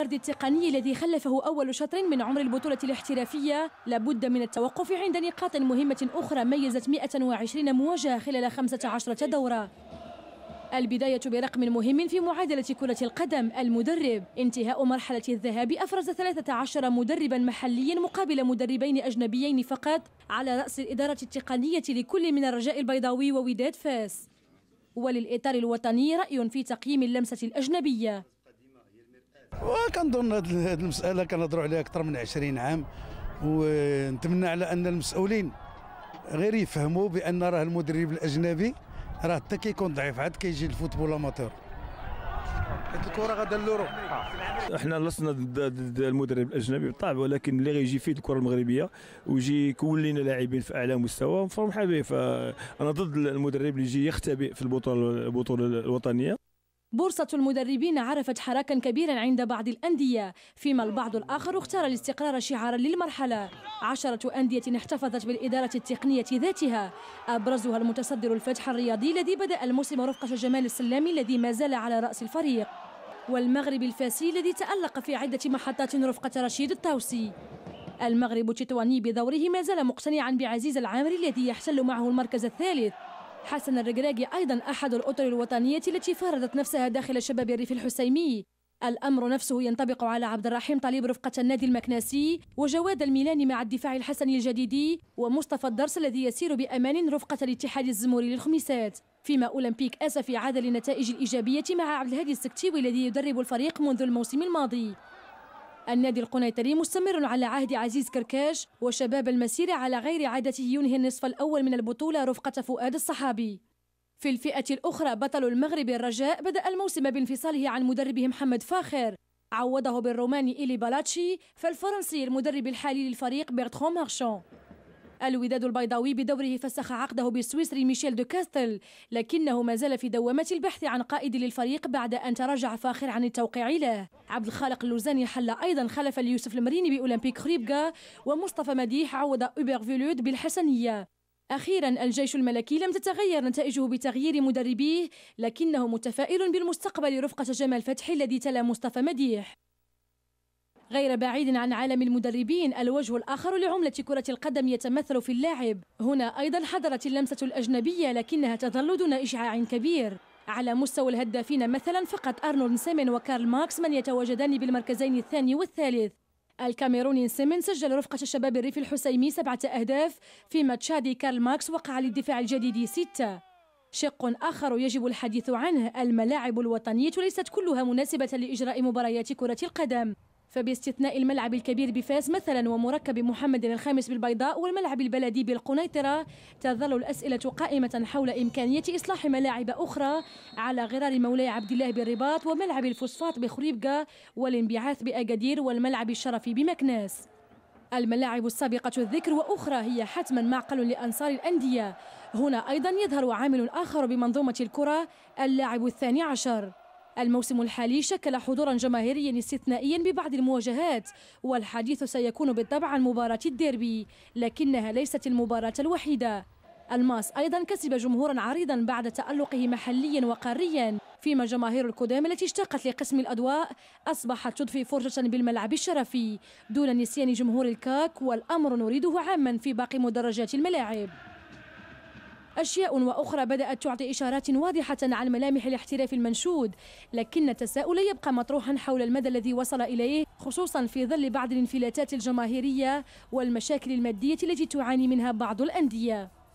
الطرد التقني الذي خلفه أول شطر من عمر البطولة الاحترافية لابد من التوقف عند نقاط مهمة أخرى ميزت 120 مواجهة خلال 15 دورة البداية برقم مهم في معادلة كرة القدم المدرب انتهاء مرحلة الذهاب أفرز 13 مدربا محليا مقابل مدربين أجنبيين فقط على رأس الإدارة التقنية لكل من الرجاء البيضاوي ووداد فاس وللإطار الوطني رأي في تقييم اللمسة الأجنبية وكنظن هذه المساله كنهضروا عليها اكثر من 20 عام ونتمنى على ان المسؤولين غير يفهموا بان راه المدرب الاجنبي راه حتى كيكون ضعيف عاد كيجي الفوتبول اماتور الكره غادا لورو احنا لسنا ضد المدرب الاجنبي بالطبع ولكن اللي غيجي فيه الكره المغربيه ويجي يكون لنا لاعبين في اعلى مستوى فرحان به فانا ضد المدرب اللي يجي يختبئ في البطوله البطوله الوطنيه بورصة المدربين عرفت حراكا كبيرا عند بعض الأندية فيما البعض الآخر اختار الاستقرار شعارا للمرحلة عشرة أندية احتفظت بالإدارة التقنية ذاتها أبرزها المتصدر الفتح الرياضي الذي بدأ الموسم رفقة جمال السلامي الذي ما زال على رأس الفريق والمغرب الفاسي الذي تألق في عدة محطات رفقة رشيد الطوسي المغرب التطواني بدوره ما زال مقتنعا بعزيز العامري الذي يحتل معه المركز الثالث حسن الرجراجي أيضا أحد الأطر الوطنية التي فرضت نفسها داخل شباب الريف الحسيمي الأمر نفسه ينطبق على عبد الرحيم طليب رفقة النادي المكناسي وجواد الميلاني مع الدفاع الحسني الجديدي ومصطفى الدرس الذي يسير بأمان رفقة الاتحاد الزموري للخميسات فيما أولمبيك أسفي عاد للنتائج الإيجابية مع عبد الهادي السكتيوي الذي يدرب الفريق منذ الموسم الماضي النادي القنيطري مستمر على عهد عزيز كركاش وشباب المسيرة على غير عادته ينهي النصف الأول من البطولة رفقة فؤاد الصحابي في الفئة الأخرى بطل المغرب الرجاء بدأ الموسم بانفصاله عن مدربه محمد فاخر عوضه بالروماني إيلي بالاتشي فالفرنسي المدرب الحالي للفريق بيرتخون مارشون الوداد البيضاوي بدوره فسخ عقده بالسويسري ميشيل دو كاستل لكنه ما زال في دوامة البحث عن قائد للفريق بعد أن تراجع فاخر عن التوقيع له عبد الخالق اللوزاني حل أيضا خلف ليوسف المريني بأولمبيك خريبكا ومصطفى مديح عوض أوبر فيلود بالحسنية أخيرا الجيش الملكي لم تتغير نتائجه بتغيير مدربيه لكنه متفائل بالمستقبل رفقة جمال فتحي الذي تلا مصطفى مديح غير بعيد عن عالم المدربين الوجه الآخر لعملة كرة القدم يتمثل في اللاعب هنا أيضا حضرت اللمسة الأجنبية لكنها تظل دون إشعاع كبير على مستوى الهدافين مثلا فقط أرنولد سيمن وكارل ماكس من يتواجدان بالمركزين الثاني والثالث الكاميروني سيمن سجل رفقة شباب الريف الحسيمي سبعة أهداف فيما تشادي كارل ماكس وقع للدفاع الجديد ستة شق آخر يجب الحديث عنه الملاعب الوطنية ليست كلها مناسبة لإجراء مباريات كرة القدم فباستثناء الملعب الكبير بفاس مثلا ومركب محمد الخامس بالبيضاء والملعب البلدي بالقنيطرة تظل الأسئلة قائمة حول إمكانية إصلاح ملاعب أخرى على غرار مولاي عبد الله بالرباط وملعب الفوسفات بخريبكة والانبعاث بأكادير والملعب الشرفي بمكناس الملاعب السابقة الذكر وأخرى هي حتما معقل لأنصار الأندية هنا أيضا يظهر عامل آخر بمنظومة الكرة اللاعب الثاني عشر الموسم الحالي شكل حضورا جماهيريا استثنائيا ببعض المواجهات والحديث سيكون بالطبع عن مباراة الديربي لكنها ليست المباراة الوحيدة الماس أيضا كسب جمهورا عريضا بعد تألقه محليا وقاريا فيما جماهير القدام التي اشتقت لقسم الأضواء أصبحت تضفي فرصة بالملعب الشرفي دون نسيان جمهور الكاك والأمر نريده عاما في باقي مدرجات الملاعب أشياء وأخرى بدأت تعطي إشارات واضحة عن ملامح الاحتراف المنشود لكن التساؤل يبقى مطروحا حول المدى الذي وصل إليه خصوصا في ظل بعض الانفلاتات الجماهيرية والمشاكل المادية التي تعاني منها بعض الأندية